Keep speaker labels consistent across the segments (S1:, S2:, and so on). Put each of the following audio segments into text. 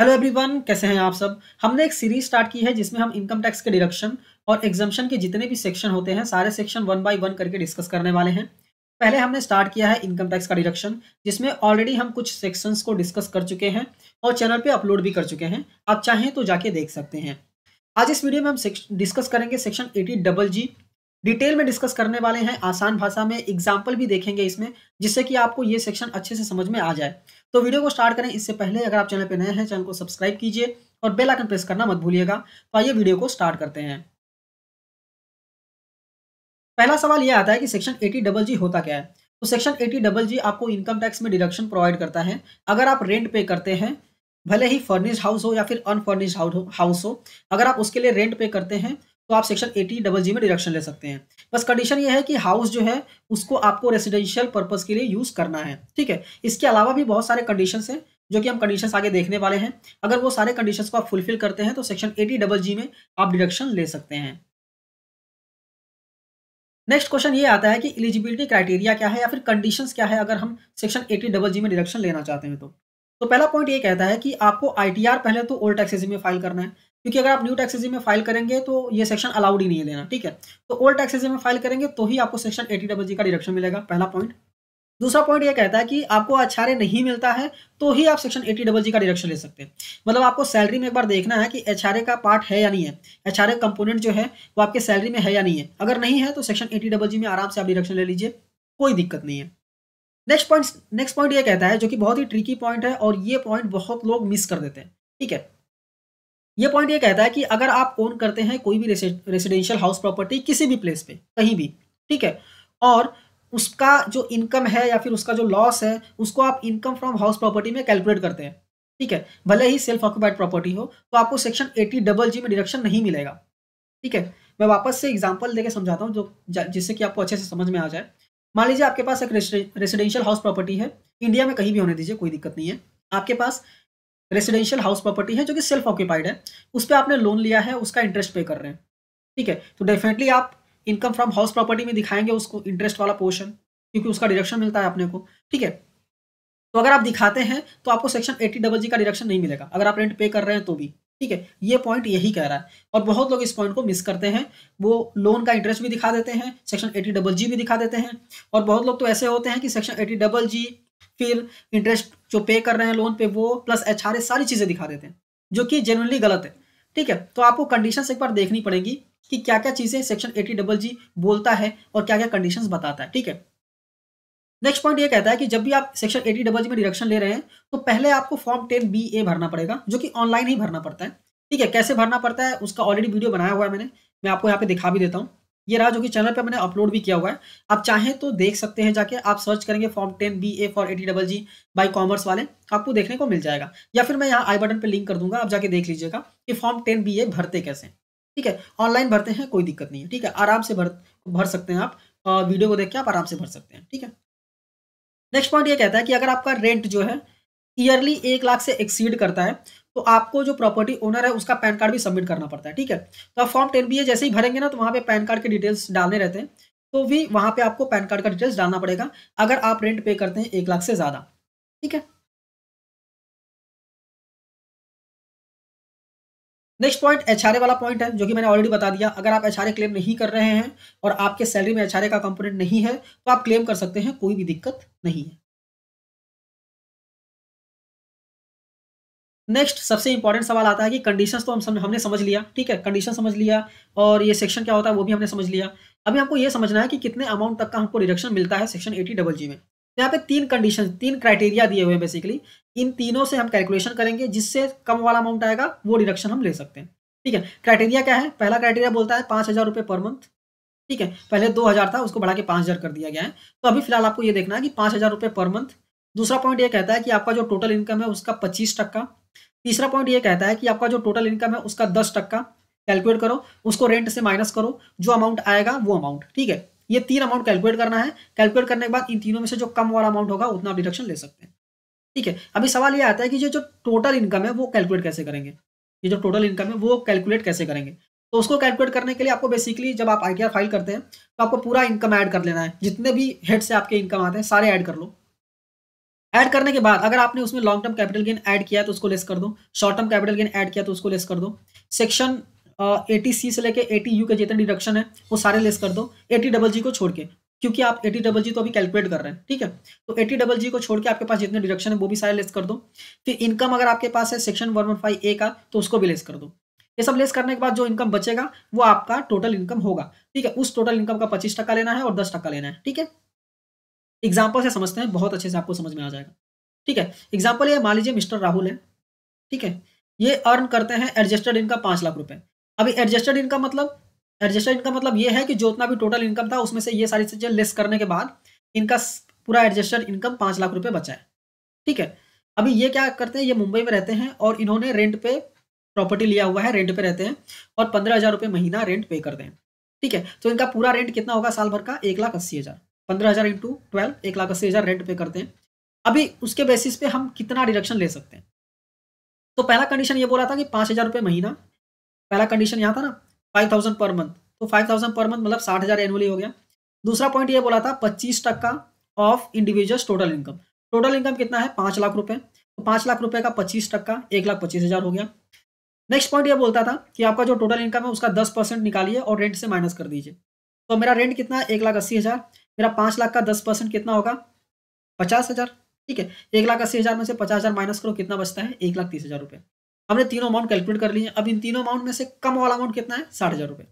S1: hello everyone कैसे हैं आप सब हमने एक सीरीज स्टार्ट की है जिसमें हम इनकम टैक्स के डिडक्शन और एग्जामेशन के जितने भी सेक्शन होते हैं सारे सेक्शन वन बाय वन करके डिस्कस करने वाले हैं पहले हमने स्टार्ट किया है इनकम टैक्स का डिडक्शन जिसमें ऑलरेडी हम कुछ सेक्शंस को डिस्कस कर चुके हैं और चैनल पर अपलोड भी कर चुके हैं आप चाहें तो जाके देख सकते हैं आज इस वीडियो में हम डिस्कस करेंगे section eighty double G detail में डिस्कस करने वाले हैं आसान भाषा में एग्जाम्पल भी देखेंगे इसमें जिससे कि आपको ये सेक्शन अच्छे से समझ में आ जाए तो वीडियो को स्टार्ट करें इससे पहले अगर आप चैनल पर नए हैं चैनल को सब्सक्राइब कीजिए और बेल आइकन प्रेस करना मत भूलिएगा तो आइए वीडियो को स्टार्ट करते हैं पहला सवाल यह आता है कि सेक्शन एटी डबल जी होता क्या है तो सेक्शन एटी डबल जी आपको इनकम टैक्स में डिडक्शन प्रोवाइड करता है अगर आप रेंट पे करते हैं भले ही फर्निश्ड हाउस हो या फिर अनफर्निश्ड हाउस हो अगर आप उसके लिए रेंट पे करते हैं तो आप सेक्शन एटी डबल जी में डिडक्शन ले सकते हैं बस कंडीशन ये है कि हाउस जो है उसको आपको रेसिडेंशियल पर्पज़ के लिए यूज़ करना है ठीक है इसके अलावा भी बहुत सारे कंडीशन हैं जो कि हम कंडीशंस आगे देखने वाले हैं अगर वो सारे कंडीशंस को आप फुलफिल करते हैं तो सेक्शन एटी डबल जी में आप डिडक्शन ले सकते हैं नेक्स्ट क्वेश्चन ये आता है कि एलिजिबिलिटी क्राइटेरिया क्या है या फिर कंडीशंस क्या है अगर हम सेक्शन एटी डबल जी में डिडक्शन लेना चाहते हैं तो तो पहला पॉइंट ये कहता है कि आपको आईटीआर पहले तो ओल्ड टैक्सेज में फाइल करना है क्योंकि अगर आप न्यू टैक्स में फाइल करेंगे तो ये सेक्शन अलाउड ही नहीं है देना ठीक है तो ओल्ड टैक्स में फाइल करेंगे तो ही आपको सेक्शन एटी डबल जी का डिडक्शन मिलेगा पहला पॉइंट दूसरा पॉइंट ये कहता है कि आपको अच्छारे नहीं मिलता है तो ही आप सेक्शन एटी डबल जी का डिडक्शन ले सकते हैं मतलब आपको सैलरी में एक बार देखना है कि एच का पार्ट है या नहीं है एच आर कंपोनेंट जो है वो आपके सैलरी में है या नहीं है अगर नहीं है तो सेक्शन एटी डबल जी में आराम से आप डिडक्शन ले लीजिए कोई दिक्कत नहीं है नेक्स्ट पॉइंट नेक्स्ट पॉइंट ये कहता है जो कि बहुत ही ट्रिकी पॉइंट है और ये पॉइंट बहुत लोग मिस कर देते हैं ठीक है ये पॉइंट ये कहता है कि अगर आप ओन करते हैं कोई भी रेसिडेंशियल हाउस प्रॉपर्टी किसी भी प्लेस पे कहीं भी ठीक है और उसका जो इनकम है या फिर उसका जो लॉस है उसको आप इनकम फ्रॉम हाउस प्रॉपर्टी में कैलकुलेट करते हैं ठीक है भले ही सेल्फ ऑक्यूपाइड प्रॉपर्टी हो तो आपको सेक्शन एटी डबल जी में डिडक्शन नहीं मिलेगा ठीक है मैं वापस से एग्जाम्पल देकर समझाता हूँ जो जिससे कि आपको अच्छे से समझ में आ जाए मान लीजिए आपके पास एक रेसिडेंशियल हाउस प्रॉपर्टी है इंडिया में कहीं भी होने दीजिए कोई दिक्कत नहीं है आपके पास रेसिडेंशियल हाउस प्रॉपर्टी है जो कि सेल्फ ऑक्यूपाइड है उस पर आपने लोन लिया है उसका इंटरेस्ट पे कर रहे हैं ठीक है तो डेफिनेटली आप इनकम फ्रॉम हाउस प्रॉपर्टी में दिखाएंगे उसको इंटरेस्ट वाला पोर्शन क्योंकि उसका डिडक्शन मिलता है अपने को ठीक है तो अगर आप दिखाते हैं तो आपको सेक्शन एट्टी डबल जी का डिडक्शन नहीं मिलेगा अगर आप रेंट पे कर रहे हैं तो भी ठीक है ये पॉइंट यही कह रहा है और बहुत लोग इस पॉइंट को मिस करते हैं वो लोन का इंटरेस्ट भी दिखा देते हैं सेक्शन एटी डबल जी भी दिखा देते हैं और बहुत लोग तो ऐसे होते हैं कि सेक्शन एटी डबल जी फिर इंटरेस्ट जो पे कर रहे हैं लोन पे वो प्लस एच सारी चीज़ें दिखा देते हैं जो कि जनरली गलत है ठीक है तो आपको कंडीशन एक बार देखनी पड़ेगी कि क्या क्या चीज़ें सेक्शन एटी डबल जी बोलता है और क्या क्या कंडीशन बताता है ठीक है नेक्स्ट पॉइंट ये कहता है कि जब भी आप सेक्शन एटी डबल जी में डिडक्शन ले रहे हैं तो पहले आपको फॉर्म टेन बी ए भरना पड़ेगा जो कि ऑनलाइन ही भरना पड़ता है ठीक है कैसे भरना पड़ता है उसका ऑलरेडी वीडियो बनाया हुआ है मैंने मैं आपको यहाँ पे दिखा भी देता हूँ ये रहा जो कि चैनल पे मैंने अपलोड भी किया हुआ है आप चाहें तो देख सकते हैं जाके आप सर्च करेंगे form ten B A for eighty double G by commerce वाले आपको देखने को मिल जाएगा या फिर मैं यहाँ आई बटन पे लिंक कर दूंगा आप जाके देख लीजिएगा कि फॉर्म टेन बी ए भरते कैसे ठीक है ऑनलाइन भरते हैं कोई दिक्कत नहीं है ठीक है आराम से भर भर सकते हैं आप वीडियो को देख के आप आराम से भर सकते हैं ठीक है नेक्स्ट पॉइंट ये कहता है कि अगर आपका रेंट जो है ईयरली एक लाख से एक्सीड करता है तो आपको जो प्रॉपर्टी ओनर है उसका पैन कार्ड भी सबमिट करना पड़ता है ठीक है तो आप फॉर्म टेन बी जैसे ही भरेंगे ना तो वहाँ पे पैन कार्ड के डिटेल्स डालने रहते हैं तो भी वहाँ पे आपको पैन कार्ड का डिटेल्स डालना पड़ेगा अगर आप रेंट पे करते हैं एक लाख से ज़्यादा ठीक है नेक्स्ट पॉइंट एच वाला पॉइंट है जो कि मैंने ऑलरेडी बता दिया अगर आप एच क्लेम नहीं कर रहे हैं और आपके सैलरी में एच का कंपोनेंट नहीं है तो आप क्लेम कर सकते हैं कोई भी दिक्कत नहीं है नेक्स्ट सबसे इंपॉर्टेंट सवाल आता है कि कंडीशंस तो हम सम, हमने समझ लिया ठीक है कंडीशन समझ लिया और ये सेक्शन क्या होता है वो भी हमने समझ लिया अभी हमको ये समझना है कि कितने अमाउंट तक का हमको रिडक्शन मिलता है सेक्शन एटी डबल जी में यहाँ पे तीन कंडीशन तीन क्राइटेरिया दिए हुए हैं बेसिकली इन तीनों से हम कैलकुलेशन करेंगे जिससे कम वाला अमाउंट आएगा वो डिडक्शन हम ले सकते हैं ठीक है क्राइटेरिया क्या है पहला क्राइटेरिया बोलता है पाँच हज़ार रुपये पर मंथ ठीक है पहले दो हज़ार था उसको बढ़ा के पाँच हज़ार कर दिया गया है तो अभी फिलहाल आपको ये देखना है कि पाँच हज़ार रुपये पर मंथ दूसरा पॉइंट ये कहता है कि आपका जो टोटल इनकम है उसका पच्चीस टक्का तीसरा पॉइंट ये कहता है कि आपका जो टोटल इनकम है उसका दस टक्का कैलकुलेट करो उसको रेंट से माइनस करो जो अमाउंट आएगा वो अमाउंट ठीक है ये तीन अमाउंट कैलकुलेट करना है कैलकुलेट करने के बाद इन तीनों में से जो कम वाला अमाउंट होगा उतना डिडक्शन ले सकते हैं ठीक है अभी सवाल ये आता है कि ये जो टोटल इनकम है वो कैलकुलेट कैसे करेंगे ये जो टोटल इनकम है वो कैलकुलेट कैसे करेंगे तो उसको कैलकुलेट करने के लिए आपको बेसिकली जब आप आई फाइल करते हैं तो आपको पूरा इनकम ऐड कर लेना है जितने भी हेड से आपके इनकम आते हैं सारे ऐड कर लो ऐड करने के बाद अगर आपने उसमें long term capital gain add किया तो उसको लेस कर दो short term capital gain add किया तो उसको लेस कर दो सेक्शन एटी सी से लेके एटी यू के जितने डिडक्शन है वो सारे लेस कर दो एटी डबल जी को छोड़ के क्योंकि आप एटी डबल जी तो अभी कैलकुलेट कर रहे हैं ठीक है तो एटी डबल जी को छोड़ के आपके पास जितने डिडक्शन है वो भी सारे लेस कर दो फिर इनकम अगर आपके पास है section one one five A का तो उसको भी लेस कर दो ये सब लेस करने के बाद जो इनकम बचेगा वो आपका टोटल इनकम होगा ठीक है उस टोटल इनकम का पच्चीस टका लेना है और दस टका लेना है ठीक है एग्जाम्पल से समझते हैं बहुत अच्छे से आपको समझ में आ जाएगा ठीक है एग्जाम्पल ये मान लीजिए मिस्टर राहुल है ठीक है ये अर्न करते हैं एडजस्टेड इनकम पाँच लाख रुपए अभी एडजस्टेड इनकम मतलब एडजस्टेड इनकम मतलब ये है कि जो उतना भी टोटल इनकम था उसमें से ये सारी चीज़ें लेस करने के बाद इनका पूरा एडजस्टेड इनकम पाँच लाख रुपये बचा है ठीक है अभी ये क्या करते हैं ये मुंबई में रहते हैं और इन्होंने रेंट पे प्रॉपर्टी लिया हुआ है रेंट पे रहते हैं और पंद्रह हज़ार रुपये महीना रेंट पे करते हैं ठीक है तो इनका पूरा रेंट कितना होगा साल भर का एक लाख अस्सी हज़ार पंद्रह हज़ार इंटू ट्वेल्व एक लाख अस्सी हज़ार रेंट पे करते हैं अभी उसके बेसिस पे हम कितना डिडक्शन ले सकते हैं तो पहला कंडीशन ये बोला था कि पाँच हज़ार रुपये महीना पहला कंडीशन यहाँ था ना फाइव थाउजेंड पर मंथ तो फाइव थाउजेंड पर मंथ मतलब साठ हज़ार एनुअली हो गया दूसरा पॉइंट ये बोला था पच्चीस टक्का of individuals total income total income कितना है पाँच लाख रुपये तो पाँच लाख रुपये का पच्चीस टक्का एक लाख पच्चीस हज़ार हो गया नेक्स्ट पॉइंट ये बोलता था कि आपका जो टोटल इनकम है उसका दस परसेंट निकालिए और रेंट से माइनस कर दीजिए तो मेरा रेंट कितना है एक लाख अस्सी हज़ार मेरा पाँच लाख का दस परसेंट कितना होगा पचास हज़ार ठीक है एक लाख अस्सी हज़ार में से पचास हज़ार माइनस करो कितना बचता है एक लाख तीस हज़ार रुपये हमने तीनों अमाउंट कैलकुलेट कर लिए अब इन तीनों अमाउंट में से कम वाला अमाउंट कितना है साठ हज़ार रुपये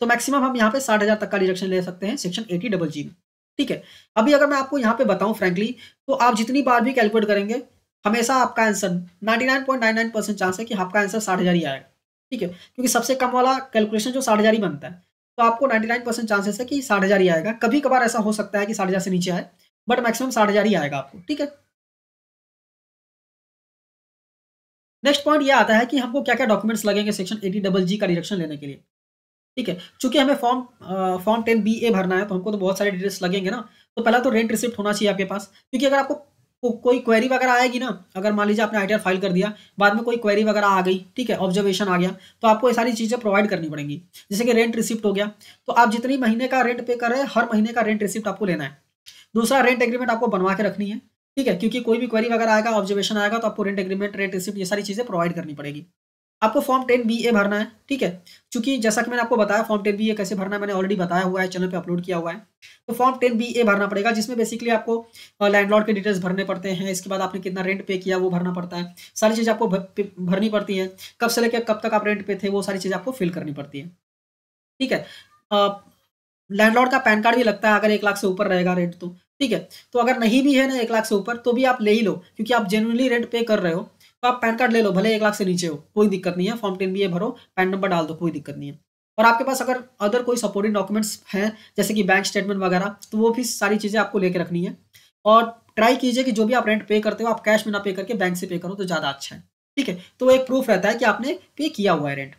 S1: तो मैक्सिमम हम यहाँ पे साठ हज़ार तक का डिडक्शन ले सकते हैं सेक्शन एटी डबल जी में ठीक है अभी अगर मैं आपको यहाँ पे बताऊँ फ्रेंकली तो आप जितनी बार भी कैलकुलेट करेंगे हमेशा आपका आंसर नाइन परसेंट चांस है कि आपका आंसर साठ हज़ार ही आएगा ठीक है क्योंकि सबसे कम वाला कैलकुलेशन जो साठ हज़ार ही बनता है तो आपको 99 परसेंट चांसेस है कि साठ हज़ार ही आएगा कभी कभार ऐसा हो सकता है कि साठ हज़ार से नीचे आए बट मैक्सिमम साठ हज़ार ही आएगा आपको ठीक है नेक्स्ट पॉइंट ये आता है कि हमको क्या क्या डॉक्यूमेंट्स लगेंगे सेक्शन एटी डबल जी का डिडक्शन लेने के लिए ठीक है चूंकि हमें form form ten B A भरना है तो हमको तो बहुत सारे डिटेल्स लगेंगे ना तो पहला तो रेंट रिसिप्ट होना चाहिए आपके पास क्योंकि अगर आपको कोई क्वेरी वगैरह आएगी ना अगर मान लीजिए आपने आई फाइल कर दिया बाद में कोई क्वेरी वगैरह आ गई ठीक है ऑब्जर्वेशन आ गया तो आपको ये सारी चीज़ें प्रोवाइड करनी पड़ेंगी जैसे कि रेंट रिसिप्ट हो गया तो आप जितनी महीने का रेंट पे कर रहे हैं हर महीने का रेंट रिसिप्ट आपको लेना है दूसरा रेंट एग्रीमेंट आपको बनवा के रखनी है ठीक है क्योंकि कोई भी क्वेरी वगैरह आएगा ऑब्जर्वेशन आएगा तो आपको रेंट एग्रीमेंट रेंट रिसिप्ट ये सारी चीज़ें प्रोवाइड करनी पड़ेगी आपको फॉर्म टेन बी ए भरना है ठीक है क्योंकि जैसा कि मैंने आपको बताया फॉर्म टेन बी ए कैसे भरना है मैंने ऑलरेडी बताया हुआ है चैनल पे अपलोड किया हुआ है तो फॉर्म टेन बी ए भरना पड़ेगा जिसमें बेसिकली आपको लैंडलॉर्ड के डिटेल्स भरने पड़ते हैं इसके बाद आपने कितना रेंट पे किया वो भरना पड़ता है सारी चीज़ आपको भरनी पड़ती है कब से लेकर कब तक आप रेंट पे थे वो सारी चीज़ आपको फिल करनी पड़ती है ठीक है लैंडलॉर्ड का पैन कार्ड भी लगता है अगर एक लाख से ऊपर रहेगा रेंट तो ठीक है तो अगर नहीं भी है ना एक लाख से ऊपर तो भी आप ले ही लो क्योंकि आप जेनुअनली रेंट पे कर रहे हो तो आप पैन कार्ड ले लो भले एक लाख से नीचे हो कोई दिक्कत नहीं है फॉर्म टेन बी ए भरो पैन नंबर डाल दो कोई दिक्कत नहीं है और आपके पास अगर अदर कोई सपोर्टिंग डॉक्यूमेंट्स हैं जैसे कि बैंक स्टेटमेंट वगैरह तो वो भी सारी चीज़ें आपको लेके रखनी है और ट्राई कीजिए कि जो भी आप रेंट पे करते हो आप कैश में ना पे करके बैंक से पे करो तो ज़्यादा अच्छा है ठीक है तो एक प्रूफ रहता है कि आपने पे किया हुआ है रेंट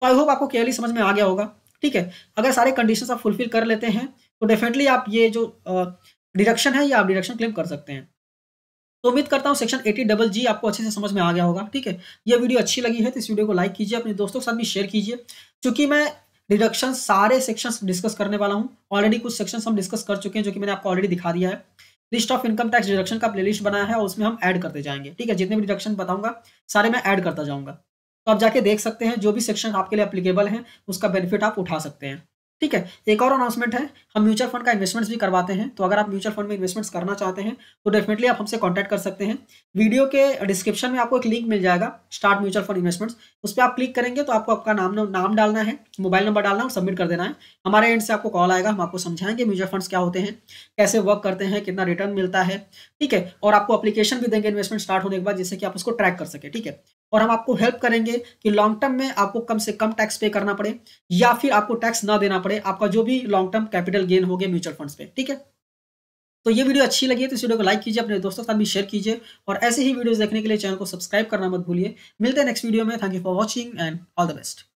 S1: तो आई होप आपको क्लियरली समझ में आ गया होगा ठीक है अगर सारे कंडीशन आप फुलफिल कर लेते हैं तो डेफिनेटली आप ये जो डिडक्शन है ये आप डिडक्शन क्लेम कर सकते हैं तो उम्मीद करता हूँ सेक्शन एटी डबल जी आपको अच्छे से समझ में आ गया होगा ठीक है ये वीडियो अच्छी लगी है तो इस वीडियो को लाइक कीजिए अपने दोस्तों के साथ भी शेयर कीजिए क्योंकि मैं डिडक्शन सारे सेक्शंस डिस्कस करने वाला हूँ ऑलरेडी कुछ सेक्शंस हम डिस्कस कर चुके हैं जो कि मैंने आपको ऑलरेडी दिखा दिया है list of income tax deduction का प्ले बनाया है और उसमें हम ऐड करते जाएंगे ठीक है जितने भी डिडक्शन बताऊंगा सारे मैं ऐड करता जाऊंगा तो आप जाके देख सकते हैं जो भी सेक्शन आपके लिए अप्लीकेबल है उसका बेनिफिट आप उठा सकते हैं ठीक है एक और अनाउंसमेंट है हम म्यूचुअल फंड का इन्वेस्टमेंट्स भी करवाते हैं तो अगर आप म्यूचुअल फंड में इन्वेस्टमेंट्स करना चाहते हैं तो डेफिनेटली आप हमसे कॉन्टैक्ट कर सकते हैं वीडियो के डिस्क्रिप्शन में आपको एक लिंक मिल जाएगा स्टार्ट म्यूचुअल फंड इन्वेस्टमेंट्स उस पर आप क्लिक करेंगे तो आपको आपका नाम नाम डालना है मोबाइल नंबर डालना है सबमिट कर देना है हमारे एंड से आपको कॉल आएगा हम आपको समझाएंगे म्यूचुअल फंड क्या होते हैं कैसे वर्क करते हैं कितना रिटर्न मिलता है ठीक है और आपको अपलीकेशन भी देंगे इन्वेस्टमेंट स्टार्ट होने के बाद जिससे कि आप उसको ट्रैक कर सके ठीक है और हम आपको हेल्प करेंगे कि लॉन्ग टर्म में आपको कम से कम टैक्स पे करना पड़े या फिर आपको टैक्स ना देना पड़े आपका जो भी लॉन्ग टर्म कैपिटल गेन हो गया म्यूचुअल फंड्स पे ठीक है तो ये वीडियो अच्छी लगी है तो इस वीडियो को लाइक कीजिए अपने दोस्तों के साथ भी शेयर कीजिए और ऐसे ही वीडियोस देखने के लिए चैनल को सब्सक्राइब करना मत भूलिए मिलते हैं नेक्स्ट वीडियो में thank you for watching and all the best